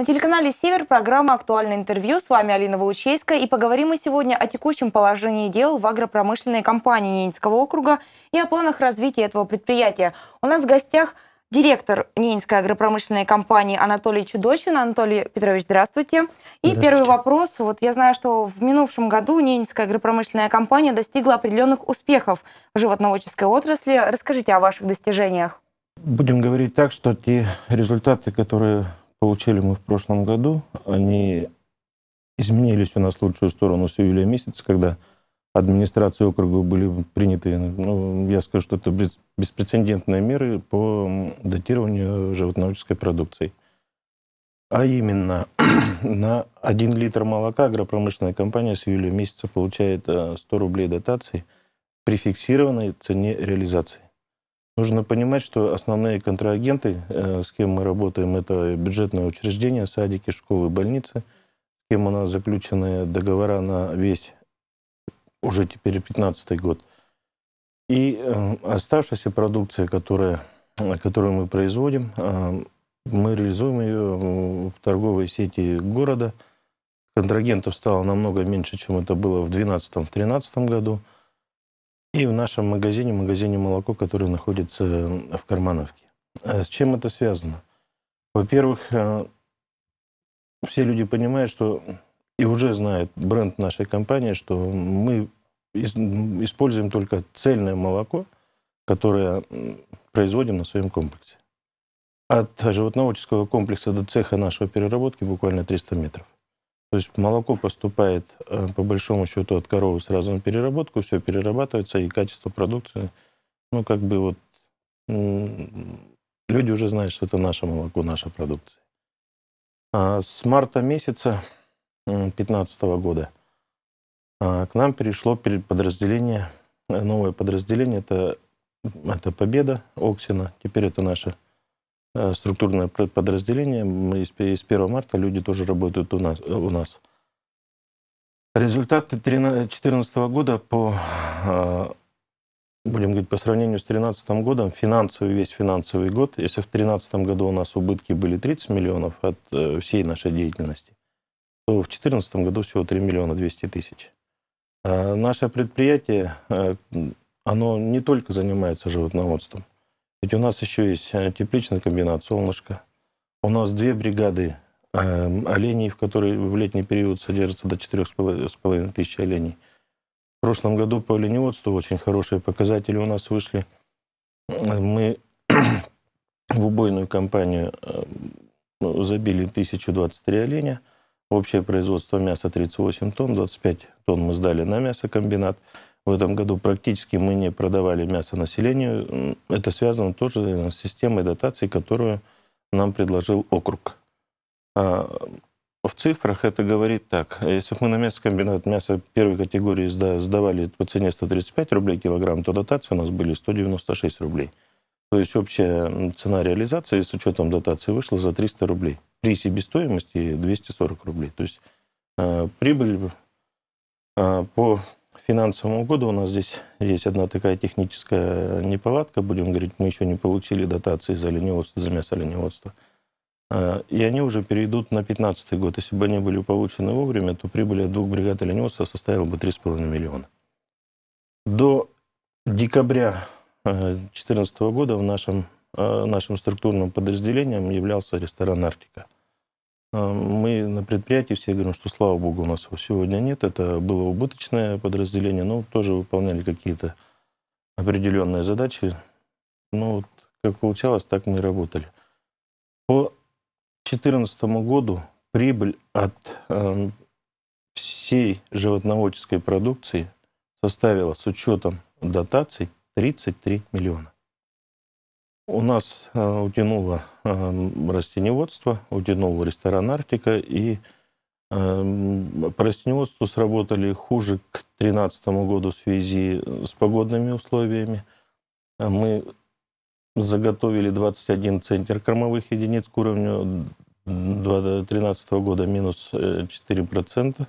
На телеканале «Север» программа «Актуальное интервью». С вами Алина Волчейска. И поговорим мы сегодня о текущем положении дел в агропромышленной компании Ненецкого округа и о планах развития этого предприятия. У нас в гостях директор Ненецкой агропромышленной компании Анатолий Чудочин. Анатолий Петрович, здравствуйте. И здравствуйте. первый вопрос. Вот я знаю, что в минувшем году Ненецкая агропромышленная компания достигла определенных успехов в животноводческой отрасли. Расскажите о ваших достижениях. Будем говорить так, что те результаты, которые получили мы в прошлом году, они изменились у нас в лучшую сторону с июля месяца, когда администрации округа были приняты, ну, я скажу, что это беспрецедентные меры по датированию животноводческой продукции. А именно, на 1 литр молока агропромышленная компания с июля месяца получает 100 э, рублей дотации при фиксированной цене реализации. Нужно понимать, что основные контрагенты, э, с кем мы работаем, это бюджетные учреждения, садики, школы, больницы, с кем у нас заключены договора на весь уже теперь 15 год. И э, оставшаяся продукция, которая, которую мы производим, э, мы реализуем ее в торговой сети города. Контрагентов стало намного меньше, чем это было в 2012-2013 году и в нашем магазине, магазине «Молоко», который находится в Кармановке. А с чем это связано? Во-первых, э, все люди понимают, что и уже знают бренд нашей компании, что мы используем только цельное молоко, которое производим на своем комплексе. От животноводческого комплекса до цеха нашего переработки буквально 300 метров. То есть молоко поступает, э, по большому счету, от коровы сразу на переработку, все перерабатывается, и качество продукции, ну, как бы вот люди уже знают, что это наше молоко, наша продукция. А с марта месяца 2015 года а, к нам перешло подразделение, э, новое подразделение, это, это «Победа» Оксина, теперь это наша Э, структурное подразделение. Мы с 1 марта люди тоже работают у нас. Э, у нас. Результаты 2014 года по, э, будем говорить, по сравнению с 2013 годом, финансовый, весь финансовый год, если в 2013 году у нас убытки были 30 миллионов от всей нашей деятельности, то в 2014 году всего 3 миллиона 200 тысяч. Наше предприятие, оно не только занимается животноводством, ведь у нас еще есть э, тепличный комбинат «Солнышко». У нас две бригады эм, оленей, в которые в летний период содержится до 4,5 тысяч оленей. В прошлом году по оленеводству очень хорошие показатели у нас вышли. Мы в убойную кампанию эм, ну, забили 1023 оленя. Общее производство мяса 38 тонн, 25 тонн мы сдали на мясокомбинат. комбинат. В этом году практически мы не продавали мясо населению. Это связано тоже с системой дотаций, которую нам предложил округ. А, в цифрах это говорит так. Если мы на мясокомбинат мясо первой категории сдавали по цене 135 рублей килограмм, то дотации у нас были 196 рублей. То есть общая цена реализации с учетом дотации вышла за 300 рублей. При себестоимости 240 рублей. То есть а, прибыль а, по финансовому году у нас здесь есть одна такая техническая неполадка, будем говорить, мы еще не получили дотации за оленеводство, за мясо оленеводства. А, и они уже перейдут на 2015 год. Если бы они были получены вовремя, то прибыль от двух бригад оленеводства составила бы 3,5 миллиона. До декабря 2014 э, года в нашем, э, нашим структурным подразделением являлся ресторан «Арктика». А, мы на предприятии все говорим, что, слава богу, у нас его сегодня нет. Это было убыточное подразделение, но тоже выполняли какие-то определенные задачи. Ну, вот как получалось, так мы и работали. По 2014 году прибыль от э, всей животноводческой продукции составила с учетом дотаций 33 миллиона. У нас э, утянуло э, растеневодство, утянуло ресторан «Арктика», и эм, по растеневодству сработали хуже к 2013 году в связи с погодными условиями. Мы заготовили 21 центр кормовых единиц к уровню 2013 года минус 4%. Э,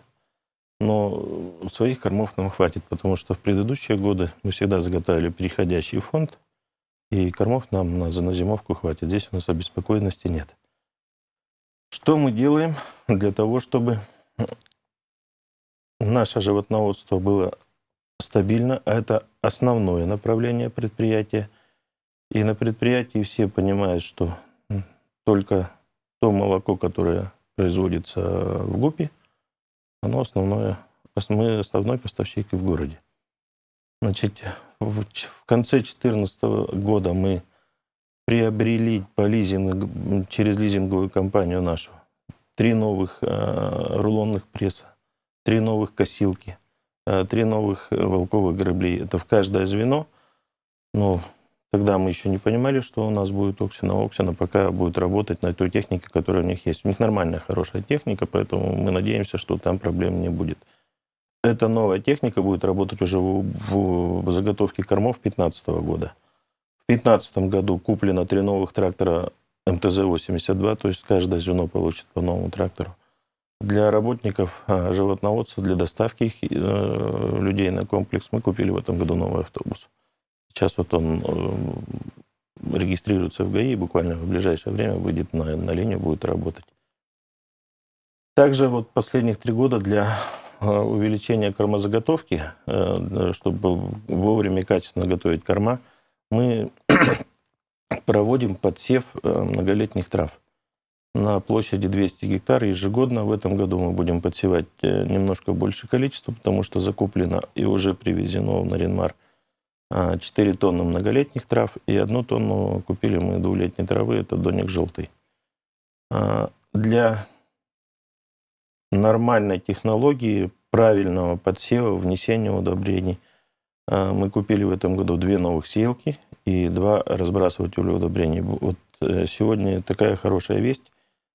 но своих кормов нам хватит, потому что в предыдущие годы мы всегда заготовили переходящий фонд – и кормов нам на, на зимовку хватит. Здесь у нас обеспокоенности нет. Что мы делаем для того, чтобы наше животноводство было стабильно? Это основное направление предприятия. И на предприятии все понимают, что только то молоко, которое производится в ГУПе, оно основное, Мы основной поставщик в городе. Значит, в конце 2014 года мы приобрели по лизинг, через лизинговую компанию нашу три новых э, рулонных пресса, три новых косилки, э, три новых э, волковых граблей. Это в каждое звено. Но ну, тогда мы еще не понимали, что у нас будет Оксина. Оксина пока будет работать на той технике, которая у них есть. У них нормальная, хорошая техника, поэтому мы надеемся, что там проблем не будет эта новая техника будет работать уже в, в, в заготовке кормов 2015 года. В 2015 году куплено три новых трактора МТЗ-82, то есть каждое звено получит по новому трактору. Для работников а, животноводства, для доставки их, э, людей на комплекс мы купили в этом году новый автобус. Сейчас вот он э, регистрируется в ГАИ, буквально в ближайшее время выйдет на, на линию, будет работать. Также вот последних три года для Э, увеличения кормозаготовки, э, чтобы вовремя и качественно готовить корма, мы проводим подсев э, многолетних трав. На площади 200 гектар ежегодно в этом году мы будем подсевать немножко больше количества, потому что закуплено и уже привезено в Наринмар 4 тонны многолетних трав и одну тонну купили мы двулетней травы, это доник желтый. Для нормальной технологии правильного подсева, внесения удобрений. А, мы купили в этом году две новых сеялки и два разбрасывателя удобрений. Вот э, сегодня такая хорошая весть.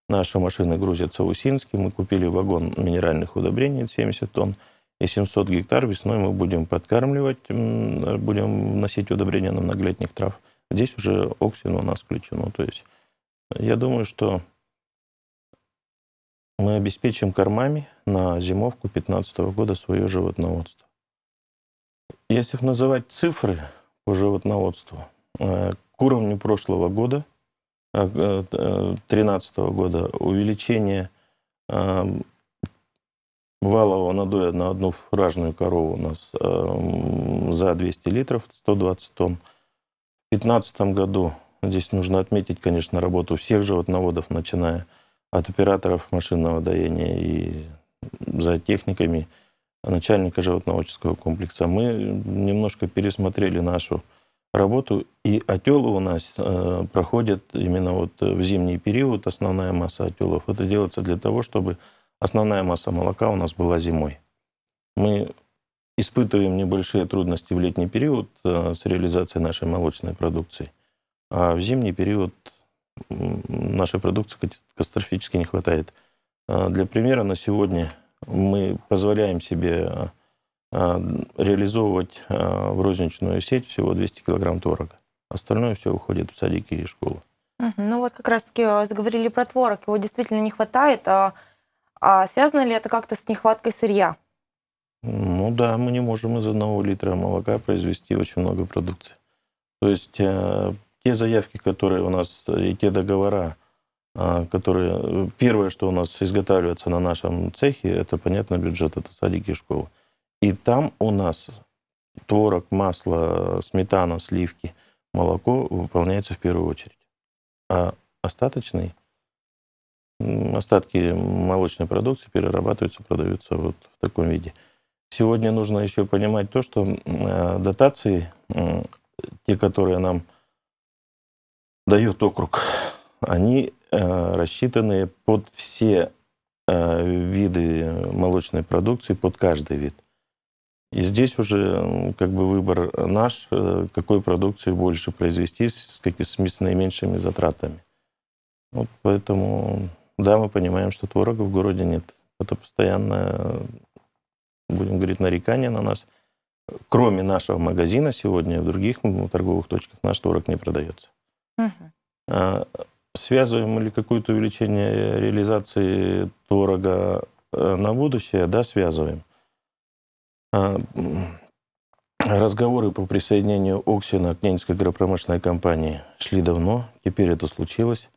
Наши машины грузятся в Усинске. Мы купили вагон минеральных удобрений 70 тонн и 700 гектар. Весной мы будем подкармливать, будем вносить удобрения на многолетних трав. Здесь уже оксин у нас включено. То есть э, я думаю, что мы обеспечим кормами на зимовку 2015 года свое животноводство. Если их называть цифры по животноводству, э, к уровню прошлого года, 2013 э, э, года, увеличение валового надоя на одну фражную корову у нас за 200 литров, 120 тонн. В 2015 году, здесь нужно отметить, конечно, работу всех животноводов, начиная от операторов машинного доения и за техниками начальника животноводческого комплекса. Мы немножко пересмотрели нашу работу, и отелы у нас э, проходят именно вот в зимний период, основная масса отелов. Это делается для того, чтобы основная масса молока у нас была зимой. Мы испытываем небольшие трудности в летний период э, с реализацией нашей молочной продукции, а в зимний период нашей продукции катастрофически не хватает. А, для примера, на сегодня мы позволяем себе а, реализовывать а, в розничную сеть всего 200 килограмм творога. Остальное все уходит в садики и школы. Ну вот как раз-таки заговорили про творог, его действительно не хватает. А, а связано ли это как-то с нехваткой сырья? Ну да, мы не можем из одного литра молока произвести очень много продукции. То есть те заявки, которые у нас, э, и те договора, а, которые... Э, первое, что у нас изготавливается на нашем цехе, это, понятно, бюджет, это садики и школы. И там у нас творог, масло, сметана, сливки, молоко выполняется в первую очередь. А остаточный, остатки молочной продукции перерабатываются, продаются вот в таком виде. Сегодня нужно еще понимать то, что э, дотации, те, которые нам дает округ, они э, рассчитаны под все э, виды молочной продукции, под каждый вид. И здесь уже как бы выбор наш, э, какой продукции больше произвести с, как, с наименьшими затратами. Вот поэтому, да, мы понимаем, что творога в городе нет. Это постоянное, будем говорить, нарекание на нас. Кроме нашего магазина сегодня, в других торговых точках наш творог не продается. Угу. Связываем ли какое-то увеличение реализации творога э, на будущее? Да, связываем. А, разговоры по присоединению Оксина к Ненецкой агропромышленной компании шли давно, теперь это случилось.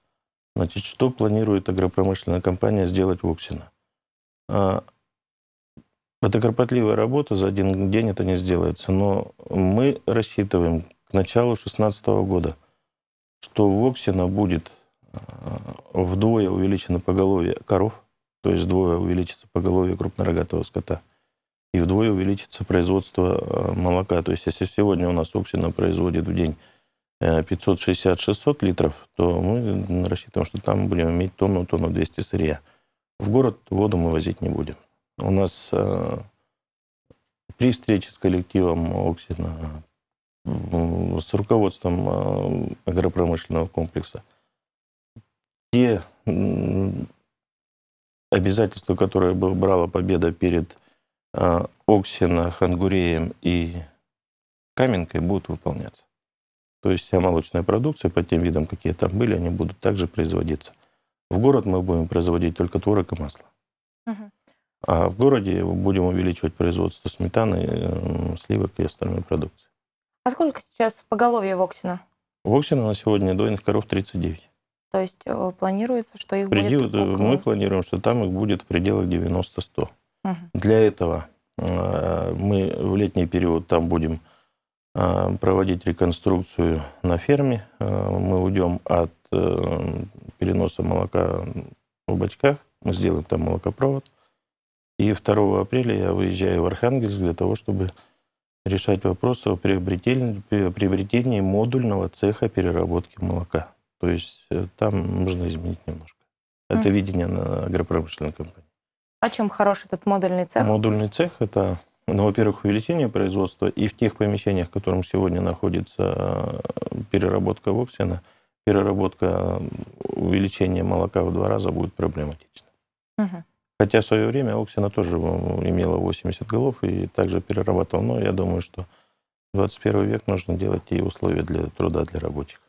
Значит, что планирует агропромышленная компания сделать в Оксино? А, это кропотливая работа, за один день это не сделается, но мы рассчитываем к началу 2016 года – что в Оксино будет э, вдвое увеличено поголовье коров, то есть вдвое увеличится поголовье крупнорогатого скота, и вдвое увеличится производство э, молока. То есть если сегодня у нас Оксино производит в день 560-600 э, литров, то мы рассчитываем, что там будем иметь тонну, тонну 200 сырья. В город воду мы возить не будем. У нас при встрече с коллективом Оксина с руководством а, агропромышленного комплекса. Те обязательства, которые брала победа перед а, Оксина, Хангуреем и Каменкой, будут выполняться. То есть вся молочная продукция по тем видам, какие там были, они будут также производиться. В город мы будем производить только творог и масло. А в городе будем увеличивать производство сметаны, э, сливок и остальной продукции. А сколько сейчас поголовье Воксина? Воксина на сегодня дойных коров 39. То есть э, планируется, что их Предел, будет около... Мы планируем, что там их будет в пределах 90-100. Угу. Для этого э, мы в летний период там будем э, проводить реконструкцию на ферме. Мы уйдем от переноса молока в бочках, Мы сделаем там молокопровод. И 2 апреля я выезжаю в Архангельск для того, чтобы решать вопрос о приобретении, приобретении модульного цеха переработки молока. То есть э, там нужно изменить немножко. Это mm. видение на агропромышленной компании. А чем хорош этот модульный цех? Модульный цех – это, ну, во-первых, увеличение производства. И в тех помещениях, в котором сегодня находится э, переработка воксина, переработка э, увеличение молока в два раза будет проблематично. Угу. Хотя в свое время Оксина тоже имела 80 голов и также перерабатывал, Но я думаю, что 21 век нужно делать и условия для труда для рабочих.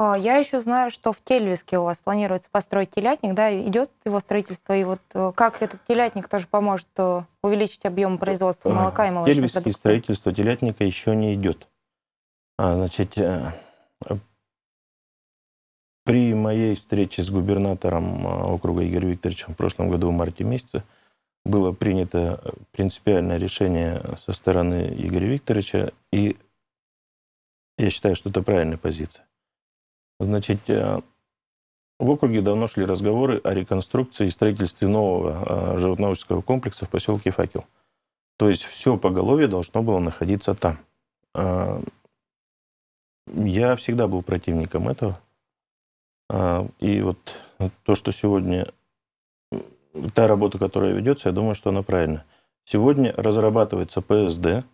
А, я еще знаю, что в Тельвиске у вас планируется построить телятник, да, идет его строительство, и вот э, как этот телятник тоже поможет э, увеличить объем производства молока и молочных Тельвиске продуктов? строительство телятника еще не идет. А, значит, э, при моей встрече с губернатором а, округа Игорем Викторовичем в прошлом году в марте месяце было принято принципиальное решение со стороны Игоря Викторовича, и я считаю, что это правильная позиция. Значит, э, в округе давно шли разговоры о реконструкции и строительстве нового а, животноводческого комплекса в поселке Факел. То есть все поголовье должно было находиться там. А, я всегда был противником этого. А, и вот то, что сегодня, та работа, которая ведется, я думаю, что она правильна. Сегодня разрабатывается ПСД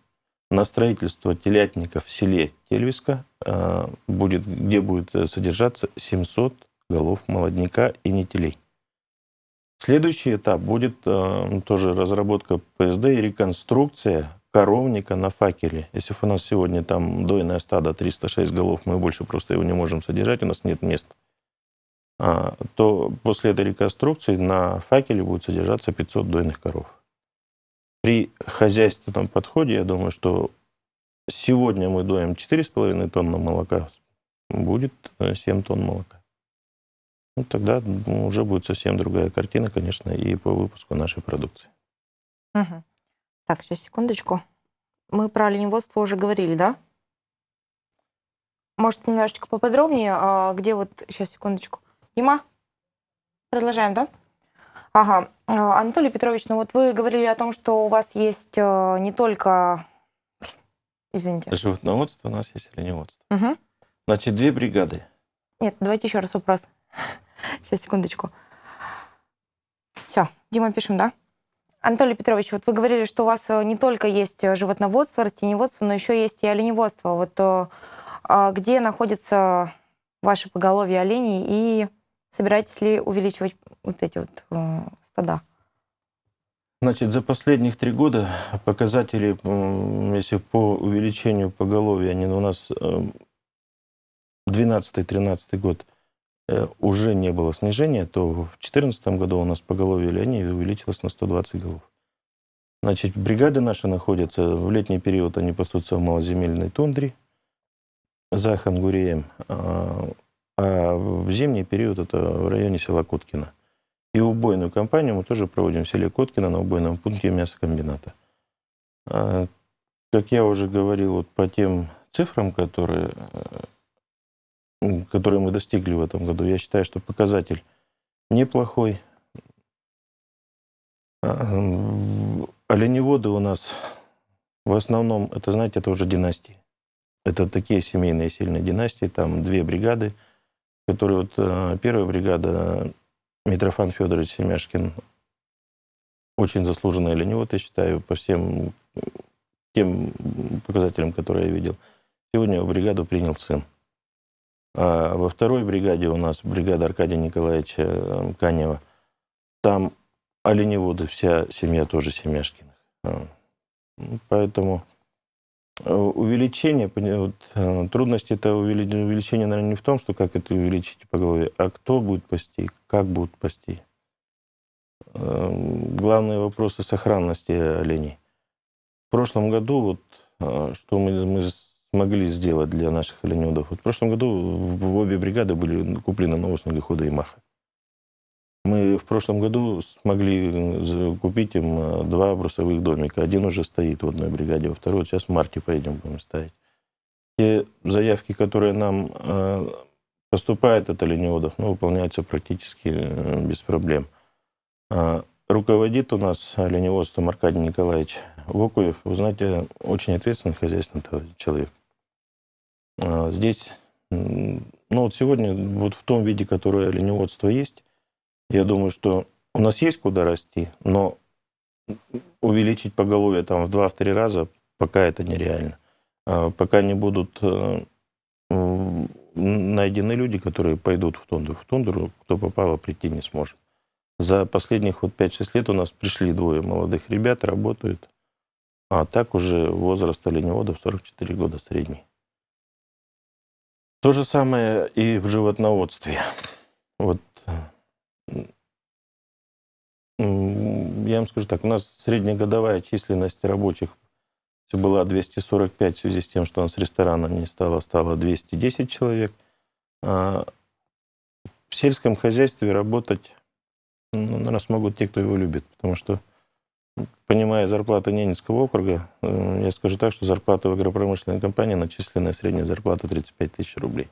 на строительство телятников в селе Тельвиска, а, будет, где будет э, содержаться 700 голов молодняка и нетелей. Следующий этап будет э, тоже разработка ПСД и реконструкция коровника на факеле. Если у нас сегодня там дойное стадо 306 голов, мы больше просто его не можем содержать, у нас нет места. А, то после этой реконструкции на факеле будет содержаться 500 дойных коров. При хозяйственном подходе, я думаю, что сегодня мы доим 4,5 тонны молока, будет 7 э, тонн молока. Ну, тогда уже будет совсем другая картина, конечно, и по выпуску нашей продукции. Угу. Так, сейчас секундочку. Мы про оленеводство уже говорили, да? Может, немножечко поподробнее, а, где вот, сейчас секундочку, Дима, Продолжаем, да? Ага. А, Анатолий Петрович, ну вот вы говорили о том, что у вас есть э, не только... Извините. Животноводство у нас есть оленеводство. Угу. Значит, две бригады. Нет, давайте еще раз вопрос. Сейчас, секундочку. Все, Дима, пишем, да? Анатолий Петрович, вот вы говорили, что у вас э, не только есть э, животноводство, растениеводство, но еще есть и оленеводство. Вот а где находится ваше поголовье оленей и собираетесь ли увеличивать вот эти вот э, стада? Значит, за последних три года показатели, э, если по увеличению поголовья, они у нас 12-13 э, год уже не было снижения, то в 2014 году у нас поголовье оленей увеличилось на 120 голов. Значит, бригады наши находятся, в летний период они пасутся в малоземельной тундре за Хангуреем. А в зимний период это в районе села Куткина. И убойную кампанию мы тоже проводим в селе Куткина на убойном пункте мясокомбината. А, как я уже говорил, вот по тем цифрам, которые, э, которые мы достигли в этом году, я считаю, что показатель неплохой. А, оленеводы у нас в основном, это, знаете, это уже династии. Это такие семейные сильные династии, там две бригады – который вот э, первая бригада э, Митрофан Федорович Семяшкин очень заслуженная для него, я считаю, по всем тем показателям, которые я видел. Сегодня в бригаду принял сын. А во второй бригаде у нас бригада Аркадия Николаевича э, Канева. Там оленеводы, вся семья тоже семяшкиных. Поэтому Э, увеличение, вот, э, трудность это увеличение, наверное, не в том, что как это увеличить по голове, а кто будет пасти, как будут пасти. Эм, главные вопросы сохранности оленей. В прошлом году, вот, э, что мы, мы смогли сделать для наших оленеводов. Вот в прошлом году в обе бригады были куплены новостные хода и маха. Мы в прошлом году смогли купить им э, два брусовых домика. Один уже стоит в одной бригаде, во второй сейчас в марте поедем будем ставить. Те заявки, которые нам э, поступают от оленеводов, ну, выполняются практически э, без проблем. А руководит у нас оленеводством Аркадий Николаевич Вокуев. Вы знаете, очень ответственный хозяйственный человек. А здесь, ну вот сегодня, вот в том виде, которое оленеводство есть, я думаю, что у нас есть куда расти, но увеличить поголовье там в 2-3 раза пока это нереально. А, пока не будут э, найдены люди, которые пойдут в тундру. В тундру кто попало, прийти не сможет. За последних вот 5-6 лет у нас пришли двое молодых ребят, работают. А так уже возраст оленеводов 44 года средний. То же самое и в животноводстве. Вот я вам скажу так, у нас среднегодовая численность рабочих была 245 в связи с тем, что у нас ресторана не стало, стало 210 человек. А, в сельском хозяйстве работать, ну, наверное, смогут те, кто его любит, потому что, понимая зарплаты Ненецкого округа, э, я скажу так, что зарплата в агропромышленной компании, начисленная средняя зарплата 35 тысяч рублей.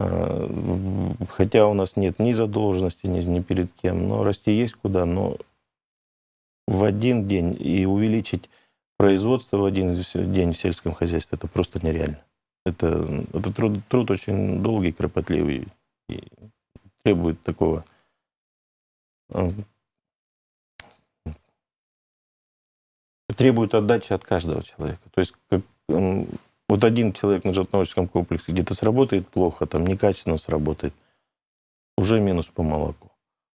Э, хотя у нас нет ни задолженности ни, ни перед кем, но расти есть куда, но в один день и увеличить производство в один день в сельском хозяйстве это просто нереально. Это, это труд, труд очень долгий, кропотливый и требует такого э, требует отдачи от каждого человека. То есть как, эм, вот один человек на животноводческом комплексе где-то сработает плохо, там некачественно сработает, уже минус по молоку.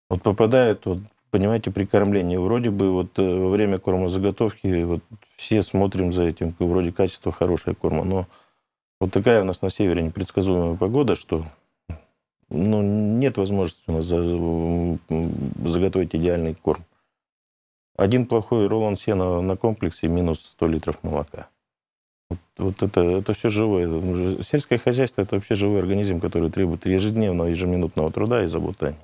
Вот попадает, вот, понимаете, при кормлении вроде бы вот э, во время кормозаготовки вот все смотрим за этим, вроде качество хорошее корма, но вот такая у нас на севере непредсказуемая погода, что ну, нет возможности у нас за, заготовить идеальный корм. Один плохой рулон сена на комплексе минус 100 литров молока. Вот, это, это все живое. Сельское хозяйство – это вообще живой организм, который требует ежедневного, ежеминутного труда и заботы о ней.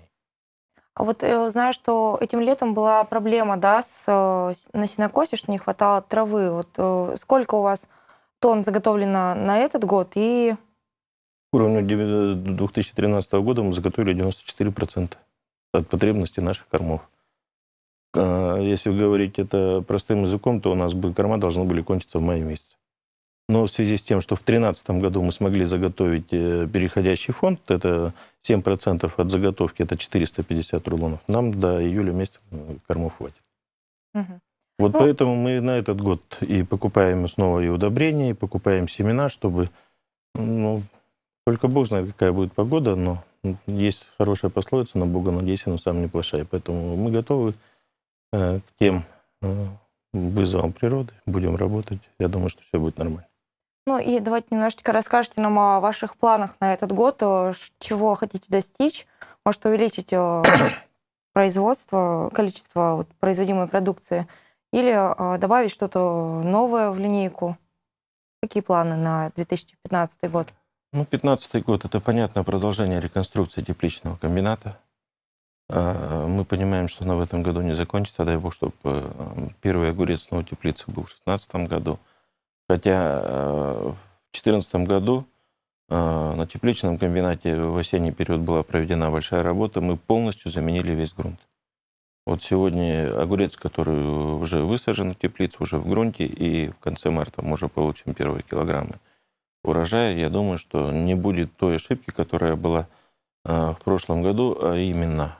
А вот э, знаю, что этим летом была проблема, да, с, э, на сенокосе, что не хватало травы. Вот э, сколько у вас тонн заготовлено на этот год и... К уровню 2013 года мы заготовили 94% от потребности наших кормов. А, если говорить это простым языком, то у нас бы корма должны были кончиться в мае месяце. Но в связи с тем, что в 2013 году мы смогли заготовить э, переходящий фонд, это 7% от заготовки, это 450 рулонов, нам до июля месяца э, кормов хватит. Угу. Вот ну... поэтому мы на этот год и покупаем снова и удобрения, и покупаем семена, чтобы, ну, только бог знает, какая будет погода, но есть хорошая пословица, на бога надейся, но сам не плашай. Поэтому мы готовы э, к тем вызовам природы, будем работать. Я думаю, что все будет нормально. Ну и давайте немножечко расскажите нам о ваших планах на этот год, чего хотите достичь. Может, увеличить производство, количество вот, производимой продукции, или э, добавить что-то новое в линейку? Какие планы на 2015 год? Ну, 2015 год – это, понятно, продолжение реконструкции тепличного комбината. А, мы понимаем, что она в этом году не закончится, дай бог, чтобы э, первый огурец на теплицы был в 2016 году – Хотя э, в 2014 году э, на тепличном комбинате в осенний период была проведена большая работа, мы полностью заменили весь грунт. Вот сегодня огурец, который уже высажен в теплицу, уже в грунте, и в конце марта мы уже получим первые килограммы урожая. Я думаю, что не будет той ошибки, которая была э, в прошлом году, а именно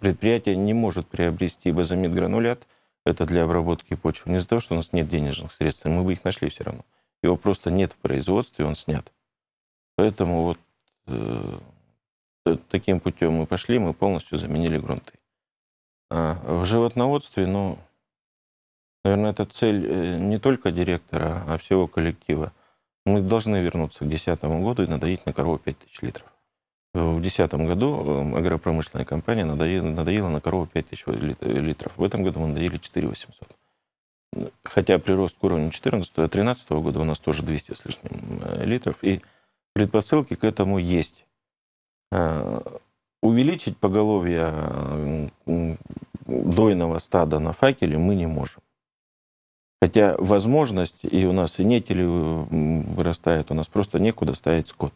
предприятие не может приобрести базамид-гранулят – это для обработки почвы. Не из-за того, что у нас нет денежных средств, мы бы их нашли все равно. Его просто нет в производстве, он снят. Поэтому вот э, таким путем мы пошли, мы полностью заменили грунты. А в животноводстве, ну, наверное, это цель э, не только директора, а всего коллектива. Мы должны вернуться к 2010 году и надоить на корову 5000 литров. В 2010 году эм, агропромышленная компания надоела, надоела на корову 5000 литров. В этом году мы надоели 4800. Хотя прирост к уровню 2014-2013 а года у нас тоже 200 с лишним э, литров. И предпосылки к этому есть. Э, увеличить поголовье э, дойного стада на факеле мы не можем. Хотя возможность и у нас и нетели вырастает, у нас просто некуда ставить скот.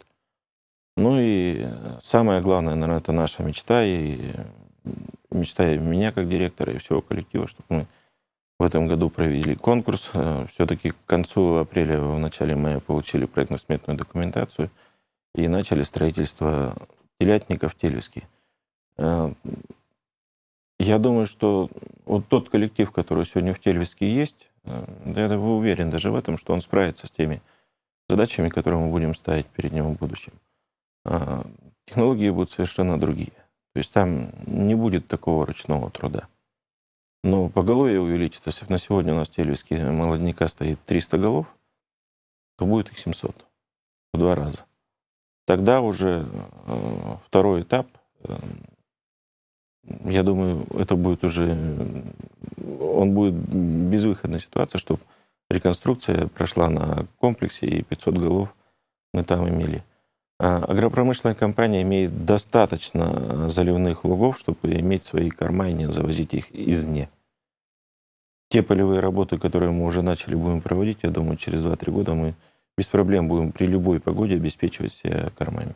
Ну и самое главное, наверное, это наша мечта и мечта и меня как директора и всего коллектива, чтобы мы в этом году провели конкурс. Э, Все-таки к концу апреля, в начале мая получили проектно-сметную документацию и начали строительство в Телевски. Э, я думаю, что вот тот коллектив, который сегодня в Тельвиске есть, э, я уверен даже в этом, что он справится с теми задачами, которые мы будем ставить перед ним в будущем. А, технологии будут совершенно другие. То есть там не будет такого ручного труда. Но поголовье увеличится. Если на сегодня у нас в Телевске молодняка стоит 300 голов, то будет их 700 в два раза. Тогда уже а, второй этап, эм, я думаю, это будет уже, он будет безвыходная ситуация, чтобы реконструкция прошла на комплексе, и 500 голов мы там имели. А, агропромышленная компания имеет достаточно а, заливных лугов, чтобы иметь свои корма и не завозить их извне. Те полевые работы, которые мы уже начали будем проводить, я думаю, через 2-3 года мы без проблем будем при любой погоде обеспечивать себя кормами.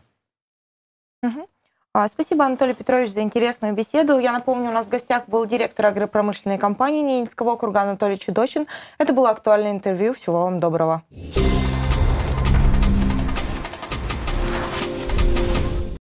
А, спасибо, Анатолий Петрович, за интересную беседу. Я напомню, у нас в гостях был директор агропромышленной компании Ненецкого округа Анатолий Чудочин. Это было актуальное интервью. Всего вам доброго.